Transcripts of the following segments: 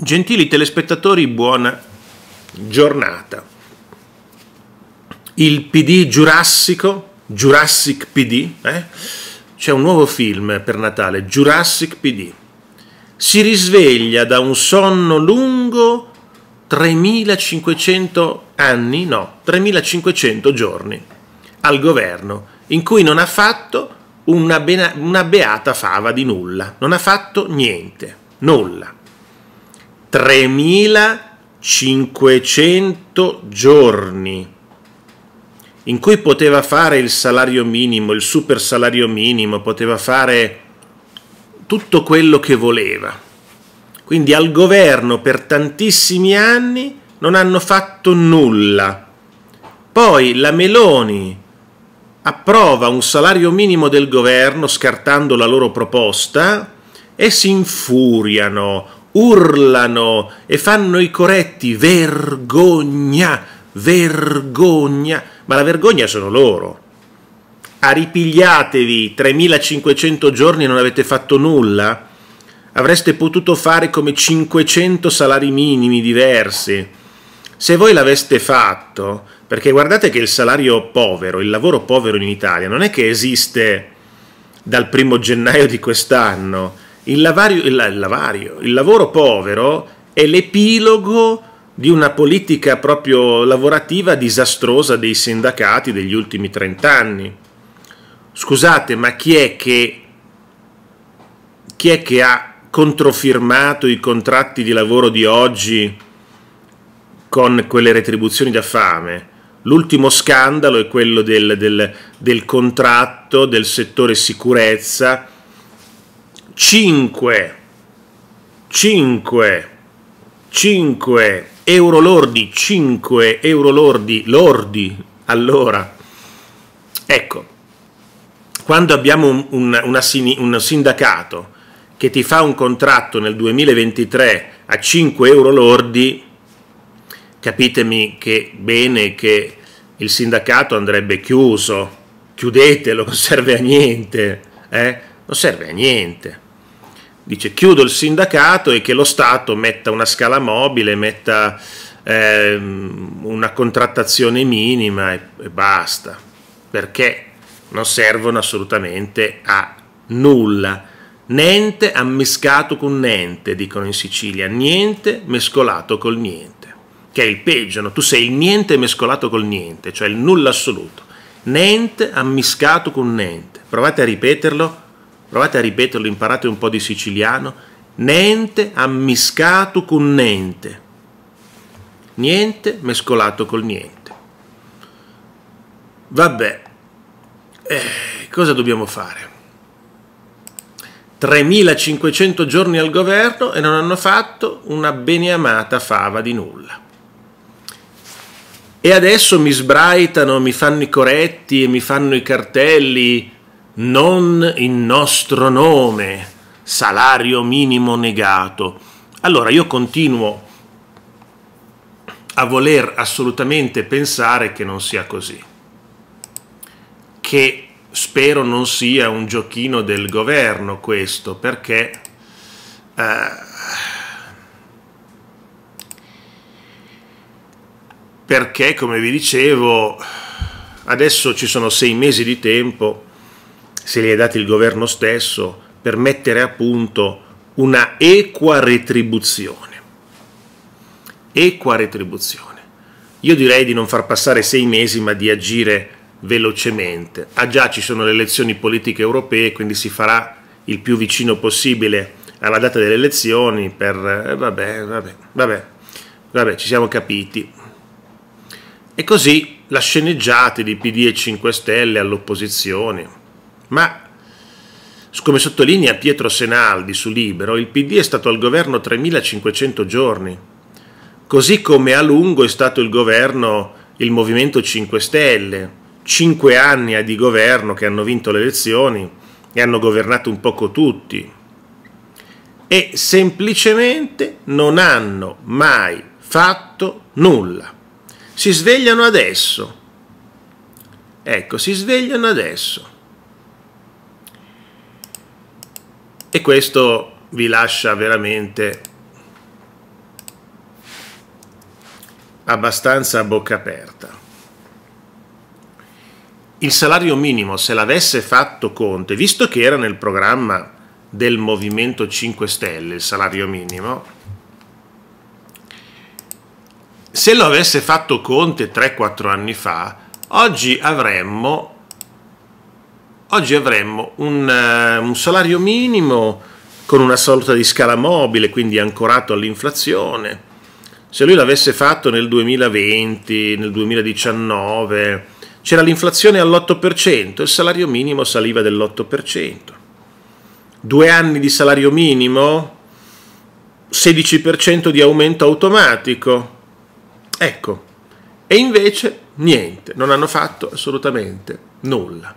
Gentili telespettatori, buona giornata. Il PD giurassico, Jurassic PD, eh? c'è un nuovo film per Natale, Jurassic PD, si risveglia da un sonno lungo 3500 anni, no, 3500 giorni al governo, in cui non ha fatto una, una beata fava di nulla, non ha fatto niente, nulla. 3500 giorni in cui poteva fare il salario minimo, il super salario minimo, poteva fare tutto quello che voleva. Quindi al governo per tantissimi anni non hanno fatto nulla. Poi la Meloni approva un salario minimo del governo scartando la loro proposta e si infuriano, urlano e fanno i coretti, vergogna, vergogna, ma la vergogna sono loro. A ripigliatevi 3500 giorni e non avete fatto nulla? Avreste potuto fare come 500 salari minimi diversi. Se voi l'aveste fatto, perché guardate che il salario povero, il lavoro povero in Italia non è che esiste dal primo gennaio di quest'anno, il, lavario, il, il, lavario, il lavoro povero è l'epilogo di una politica proprio lavorativa disastrosa dei sindacati degli ultimi trent'anni. Scusate, ma chi è, che, chi è che ha controfirmato i contratti di lavoro di oggi con quelle retribuzioni da fame? L'ultimo scandalo è quello del, del, del contratto del settore sicurezza 5, 5, 5 euro lordi, 5 euro lordi, lordi allora. Ecco, quando abbiamo un, una, un sindacato che ti fa un contratto nel 2023 a 5 euro lordi, capitemi che bene che il sindacato andrebbe chiuso, chiudetelo, non serve a niente, eh? non serve a niente dice chiudo il sindacato e che lo Stato metta una scala mobile, metta ehm, una contrattazione minima e, e basta, perché non servono assolutamente a nulla. Niente ammiscato con niente, dicono in Sicilia, niente mescolato col niente, che è il peggio, no? tu sei il niente mescolato col niente, cioè il nulla assoluto. Niente ammiscato con niente. Provate a ripeterlo provate a ripeterlo, imparate un po' di siciliano, niente ammiscato con niente, niente mescolato col niente. Vabbè, eh, cosa dobbiamo fare? 3500 giorni al governo e non hanno fatto una beneamata fava di nulla. E adesso mi sbraitano, mi fanno i coretti, mi fanno i cartelli, non in nostro nome, salario minimo negato. Allora io continuo a voler assolutamente pensare che non sia così, che spero non sia un giochino del governo questo, perché eh, perché come vi dicevo adesso ci sono sei mesi di tempo se li ha dati il governo stesso per mettere a punto una equa retribuzione. Equa retribuzione. Io direi di non far passare sei mesi ma di agire velocemente. Ah già ci sono le elezioni politiche europee, quindi si farà il più vicino possibile alla data delle elezioni per... Eh, vabbè, vabbè, vabbè, vabbè, ci siamo capiti. E così la sceneggiate di PD e 5 Stelle all'opposizione ma come sottolinea Pietro Senaldi su Libero, il PD è stato al governo 3500 giorni, così come a lungo è stato il governo il Movimento 5 Stelle, 5 anni di governo che hanno vinto le elezioni e hanno governato un poco tutti e semplicemente non hanno mai fatto nulla. Si svegliano adesso. Ecco, si svegliano adesso. e questo vi lascia veramente abbastanza a bocca aperta. Il salario minimo, se l'avesse fatto Conte, visto che era nel programma del Movimento 5 Stelle il salario minimo, se lo avesse fatto Conte 3-4 anni fa, oggi avremmo oggi avremmo un, eh, un, salario minimo con una sorta di scala mobile, quindi ancorato all'inflazione. Se lui l'avesse fatto nel 2020, nel 2019, c'era l'inflazione all'8%, il salario minimo saliva dell'8%. Due anni di salario minimo, 16% di aumento automatico. Ecco, e invece niente, non hanno fatto assolutamente nulla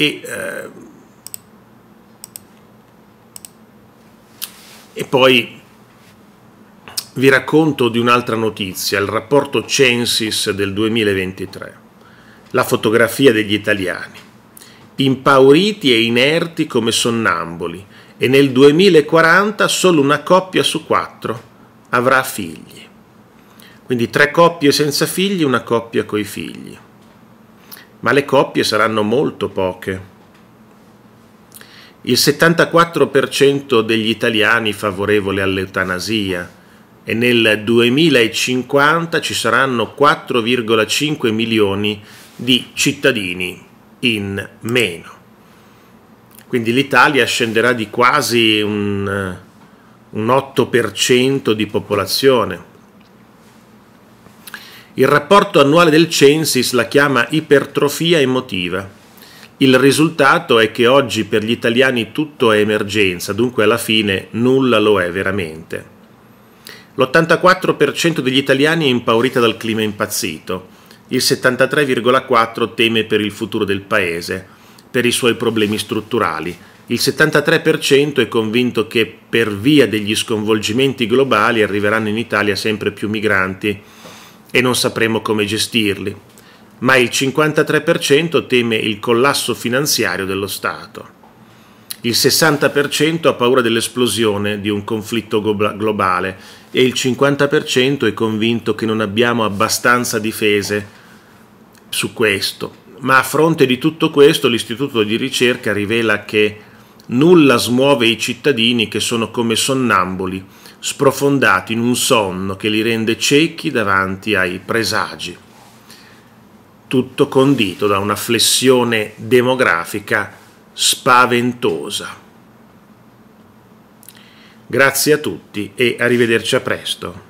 e, eh, e poi vi racconto di un'altra notizia, il rapporto Censis del 2023, la fotografia degli italiani, impauriti e inerti come sonnamboli, e nel 2040 solo una coppia su quattro avrà figli. Quindi tre coppie senza figli, una coppia coi figli ma le coppie saranno molto poche. Il 74% degli italiani favorevole all'eutanasia e nel 2050 ci saranno 4,5 milioni di cittadini in meno. Quindi l'Italia scenderà di quasi un, eh, un 8% di popolazione il rapporto annuale del Censis la chiama ipertrofia emotiva. Il risultato è che oggi per gli italiani tutto è emergenza, dunque alla fine nulla lo è veramente. L'84% degli italiani è impaurita dal clima impazzito, il 73,4% teme per il futuro del paese, per i suoi problemi strutturali, il 73% è convinto che per via degli sconvolgimenti globali arriveranno in Italia sempre più migranti e non sapremo come gestirli, ma il 53% teme il collasso finanziario dello Stato. Il 60% ha paura dell'esplosione di un conflitto globale e il 50% è convinto che non abbiamo abbastanza difese su questo. Ma a fronte di tutto questo l'istituto di ricerca rivela che nulla smuove i cittadini che sono come sonnambuli sprofondati in un sonno che li rende ciechi davanti ai presagi, tutto condito da una flessione demografica spaventosa. Grazie a tutti e arrivederci a presto.